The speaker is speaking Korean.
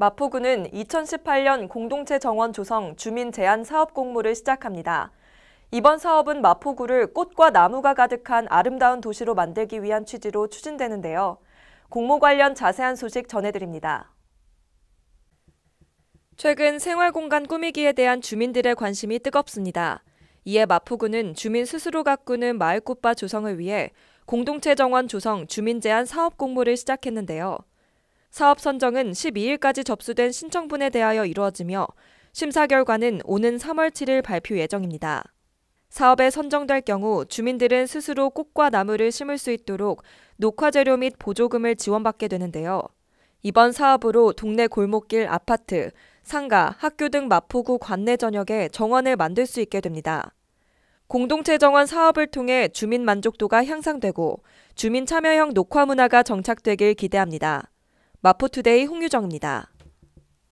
마포구는 2018년 공동체 정원 조성 주민 제한 사업 공모를 시작합니다. 이번 사업은 마포구를 꽃과 나무가 가득한 아름다운 도시로 만들기 위한 취지로 추진되는데요. 공모 관련 자세한 소식 전해드립니다. 최근 생활공간 꾸미기에 대한 주민들의 관심이 뜨겁습니다. 이에 마포구는 주민 스스로 가꾸는 마을꽃밭 조성을 위해 공동체 정원 조성 주민 제한 사업 공모를 시작했는데요. 사업 선정은 12일까지 접수된 신청분에 대하여 이루어지며 심사 결과는 오는 3월 7일 발표 예정입니다. 사업에 선정될 경우 주민들은 스스로 꽃과 나무를 심을 수 있도록 녹화재료 및 보조금을 지원받게 되는데요. 이번 사업으로 동네 골목길 아파트, 상가, 학교 등 마포구 관내 전역에 정원을 만들 수 있게 됩니다. 공동체 정원 사업을 통해 주민 만족도가 향상되고 주민 참여형 녹화 문화가 정착되길 기대합니다. 마포투데이 홍유정입니다.